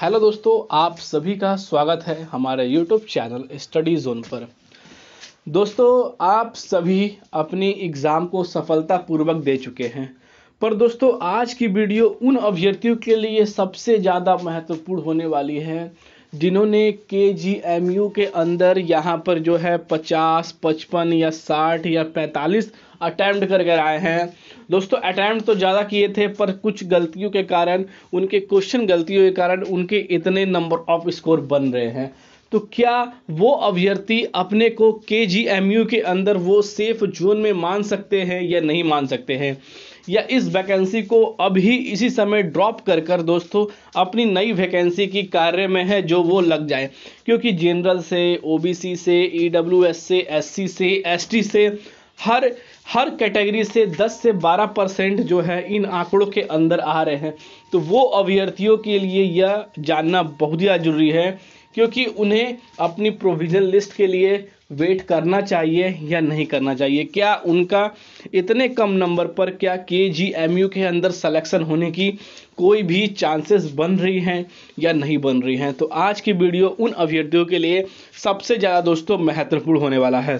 hello दोस्तों आप सभी का स्वागत है हमारे यूट्यूब चैनल स्टडी जोन पर दोस्तों आप सभी अपनी एग्ज़ाम को सफलतापूर्वक दे चुके हैं पर दोस्तों आज की वीडियो उन अभ्यर्थियों के लिए सबसे ज़्यादा महत्वपूर्ण होने वाली है जिन्होंने के जी एम यू के अंदर यहाँ पर जो है पचास पचपन या साठ या पैंतालीस अटैम्प्ट कर कर आए हैं दोस्तों अटैम्प्ट तो ज़्यादा किए थे पर कुछ गलतियों के कारण उनके क्वेश्चन गलतियों के कारण उनके इतने नंबर ऑफ स्कोर बन रहे हैं तो क्या वो अभ्यर्थी अपने को के जी एम यू के अंदर वो सेफ जोन में मान सकते हैं या नहीं मान सकते हैं या इस वैकेंसी को अभी इसी समय ड्रॉप कर कर दोस्तों अपनी नई वैकेंसी की कार्य में है जो वो लग जाए क्योंकि जनरल से ओबीसी से ईडब्ल्यूएस e से एससी से एसटी से हर हर कैटेगरी से 10 से 12 परसेंट जो है इन आंकड़ों के अंदर आ रहे हैं तो वो अभ्यर्थियों के लिए यह जानना बहुत ज़्यादा जरूरी है क्योंकि उन्हें अपनी प्रोविजन लिस्ट के लिए वेट करना चाहिए या नहीं करना चाहिए क्या उनका इतने कम नंबर पर क्या के जी एम यू के अंदर सलेक्शन होने की कोई भी चांसेस बन रही हैं या नहीं बन रही हैं तो आज की वीडियो उन अभ्यर्थियों के लिए सबसे ज़्यादा दोस्तों महत्वपूर्ण होने वाला है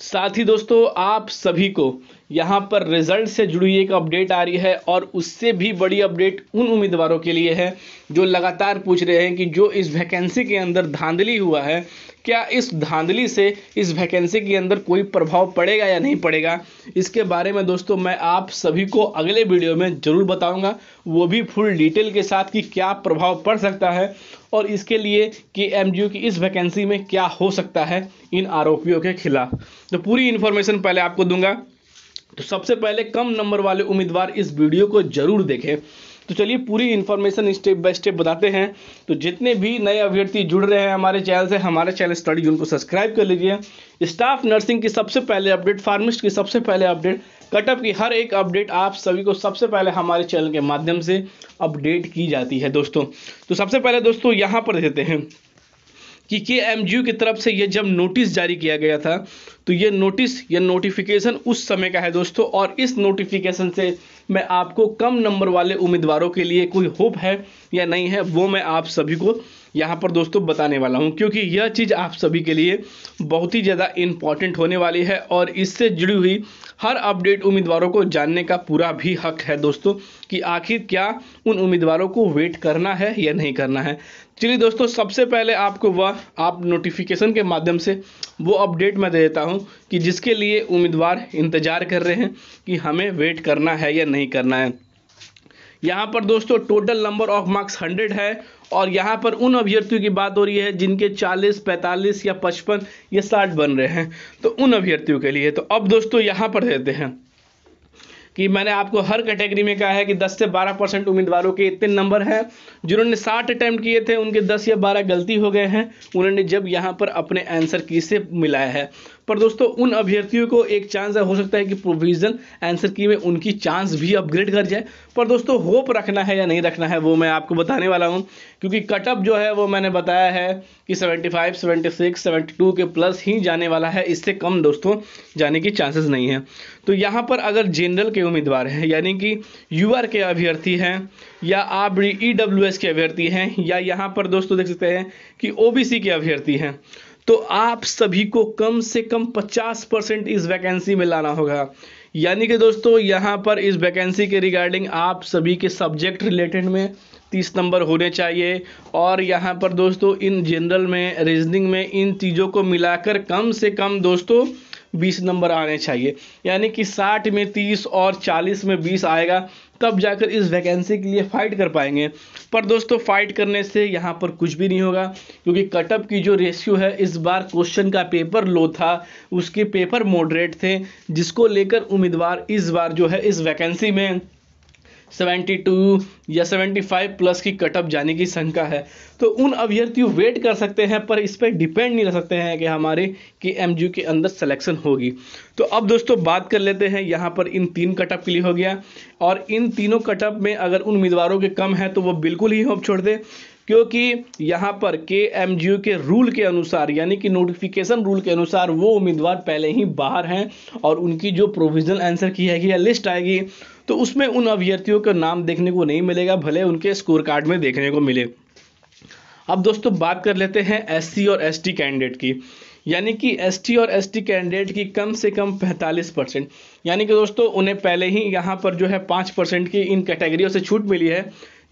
साथ ही दोस्तों आप सभी को यहाँ पर रिजल्ट से जुड़ी एक अपडेट आ रही है और उससे भी बड़ी अपडेट उन उम्मीदवारों के लिए है जो लगातार पूछ रहे हैं कि जो इस वैकेंसी के अंदर धांधली हुआ है क्या इस धांधली से इस वैकेंसी के अंदर कोई प्रभाव पड़ेगा या नहीं पड़ेगा इसके बारे में दोस्तों मैं आप सभी को अगले वीडियो में ज़रूर बताऊंगा वो भी फुल डिटेल के साथ कि क्या प्रभाव पड़ सकता है और इसके लिए कि एम की इस वैकेंसी में क्या हो सकता है इन आरोपियों के खिलाफ तो पूरी इन्फॉर्मेशन पहले आपको दूंगा तो सबसे पहले कम नंबर वाले उम्मीदवार इस वीडियो को जरूर देखें तो चलिए पूरी इन्फॉर्मेशन स्टेप बाय स्टेप बताते हैं तो जितने भी नए अभ्यर्थी जुड़ रहे हैं हमारे चैनल से हमारे चैनल स्टडी जून को सब्सक्राइब कर लीजिए स्टाफ नर्सिंग की सबसे पहले अपडेट फार्मिस्ट की सबसे पहले अपडेट कटअप की हर एक अपडेट आप सभी को सबसे पहले हमारे चैनल के माध्यम से अपडेट की जाती है दोस्तों तो सबसे पहले दोस्तों यहाँ पर देते हैं कि के एम की तरफ से ये जब नोटिस जारी किया गया था तो ये नोटिस या नोटिफिकेशन उस समय का है दोस्तों और इस नोटिफिकेशन से मैं आपको कम नंबर वाले उम्मीदवारों के लिए कोई होप है या नहीं है वो मैं आप सभी को यहाँ पर दोस्तों बताने वाला हूँ क्योंकि यह चीज़ आप सभी के लिए बहुत ही ज़्यादा इम्पॉर्टेंट होने वाली है और इससे जुड़ी हुई हर अपडेट उम्मीदवारों को जानने का पूरा भी हक है दोस्तों कि आखिर क्या उन उम्मीदवारों को वेट करना है या नहीं करना है चलिए दोस्तों सबसे पहले आपको वह आप नोटिफिकेशन के माध्यम से वो अपडेट मैं दे देता हूँ कि जिसके लिए उम्मीदवार इंतज़ार कर रहे हैं कि हमें वेट करना है या नहीं करना है यहाँ पर दोस्तों total number of marks hundred है और यहाँ पर उन अभ्यर्थियों की बात हो रही है जिनके 40, 45 या 55 या 60 बन रहे हैं तो उन अभ्यर्थियों के लिए तो अब दोस्तों यहाँ पर देते हैं कि मैंने आपको हर कैटेगरी में कहा है कि 10 से 12 परसेंट उम्मीदवारों के इतने नंबर हैं जिन्होंने 60 अटैम्प्ट किए थे उनके 10 या 12 गलती हो गए हैं उन्होंने जब यहाँ पर अपने आंसर की से मिलाया है पर दोस्तों उन अभ्यर्थियों को एक चांस हो सकता है कि प्रोविजन आंसर की में उनकी चांस भी अपग्रेड कर जाए पर दोस्तों होप रखना है या नहीं रखना है वो मैं आपको बताने वाला हूँ क्योंकि कटअप जो है वो मैंने बताया है कि 75, 76, 72 के प्लस ही जाने वाला है इससे कम दोस्तों जाने की चांसेस नहीं है तो यहाँ पर अगर जनरल के उम्मीदवार हैं यानी कि यू के अभ्यर्थी हैं या आप ई e के अभ्यर्थी हैं या यहाँ पर दोस्तों देख सकते हैं कि ओ के अभ्यर्थी हैं तो आप सभी को कम से कम 50 परसेंट इस वैकेंसी में लाना होगा यानी कि दोस्तों यहाँ पर इस वैकेंसी के रिगार्डिंग आप सभी के सब्जेक्ट रिलेटेड में तीस नंबर होने चाहिए और यहाँ पर दोस्तों इन जनरल में रीजनिंग में इन चीज़ों को मिलाकर कम से कम दोस्तों बीस नंबर आने चाहिए यानी कि साठ में तीस और चालीस में बीस आएगा तब जाकर इस वैकेंसी के लिए फ़ाइट कर पाएंगे पर दोस्तों फाइट करने से यहाँ पर कुछ भी नहीं होगा क्योंकि कटअप की जो रेशियो है इस बार क्वेश्चन का पेपर लो था उसके पेपर मॉडरेट थे जिसको लेकर उम्मीदवार इस बार जो है इस वैकेंसी में सेवेंटी टू या सेवेंटी फाइव प्लस की कटअप जाने की शंका है तो उन अभ्यर्थियों वेट कर सकते हैं पर इस पर डिपेंड नहीं रह सकते हैं कि हमारे के एम के अंदर सिलेक्शन होगी तो अब दोस्तों बात कर लेते हैं यहाँ पर इन तीन कटअप के लिए हो गया और इन तीनों कटअप में अगर उन उम्मीदवारों के कम हैं तो वो बिल्कुल ही होप छोड़ दे क्योंकि यहाँ पर के एम के रूल के अनुसार यानी कि नोटिफिकेशन रूल के अनुसार वो उम्मीदवार पहले ही बाहर हैं और उनकी जो प्रोविजनल आंसर की है या लिस्ट आएगी तो उसमें उन अभ्यर्थियों का नाम देखने को नहीं मिलेगा भले उनके स्कोर कार्ड में देखने को मिले अब दोस्तों बात कर लेते हैं एस और एस कैंडिडेट की यानी कि एस और एस कैंडिडेट की कम से कम 45 परसेंट यानी कि दोस्तों उन्हें पहले ही यहाँ पर जो है 5 परसेंट की इन कैटेगरियों से छूट मिली है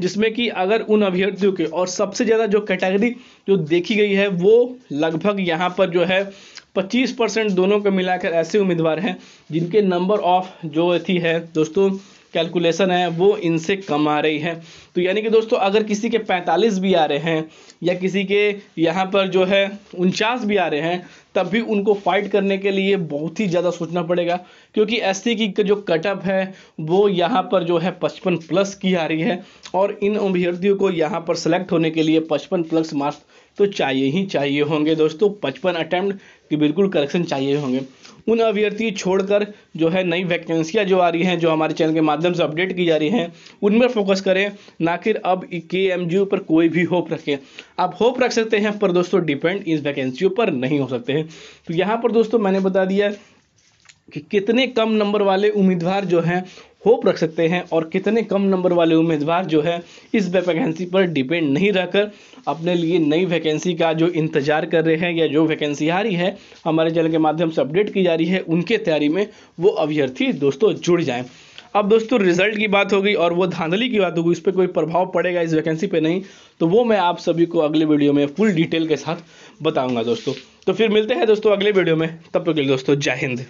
जिसमें कि अगर उन अभ्यर्थियों के और सबसे ज़्यादा जो कैटेगरी जो देखी गई है वो लगभग यहाँ पर जो है 25 परसेंट दोनों को मिलाकर ऐसे उम्मीदवार हैं जिनके नंबर ऑफ जो थी है दोस्तों कैलकुलेशन है वो इनसे कम आ रही है तो यानी कि दोस्तों अगर किसी के 45 भी आ रहे हैं या किसी के यहाँ पर जो है उनचास भी आ रहे हैं तब भी उनको फाइट करने के लिए बहुत ही ज़्यादा सोचना पड़ेगा क्योंकि एस की जो कटअप है वो यहाँ पर जो है पचपन प्लस की आ रही है और इन अभ्यर्थियों को यहाँ पर सेलेक्ट होने के लिए पचपन प्लस मार्क्स तो चाहिए ही चाहिए होंगे दोस्तों पचपन अटैम्प्ट बिल्कुल करेक्शन चाहिए होंगे उन अभ्यर्थी छोड़कर जो है नई वैकेंसियाँ जो आ रही हैं जो हमारे चैनल के माध्यम से अपडेट की जा रही हैं उनमें फोकस करें ना कि अब के एम जी पर कोई भी होप रखें आप होप रख सकते हैं पर दोस्तों डिपेंड इस वैकेंसियों पर नहीं हो सकते हैं तो यहाँ पर दोस्तों मैंने बता दिया कि कितने कम नंबर वाले उम्मीदवार जो हैं होप रख सकते हैं और कितने कम नंबर वाले उम्मीदवार जो है इस वैकेंसी पर डिपेंड नहीं रहकर अपने लिए नई वैकेंसी का जो इंतजार कर रहे हैं या जो वैकेंसी आ रही है हमारे चैनल के माध्यम से अपडेट की जा रही है उनके तैयारी में वो अभ्यर्थी दोस्तों जुड़ जाएँ अब दोस्तों रिजल्ट की बात होगी और वो धांधली की बात होगी उस पर कोई प्रभाव पड़ेगा इस वैकेंसी पे नहीं तो वो मैं आप सभी को अगले वीडियो में फुल डिटेल के साथ बताऊंगा दोस्तों तो फिर मिलते हैं दोस्तों अगले वीडियो में तब तक के लिए दोस्तों जय हिंद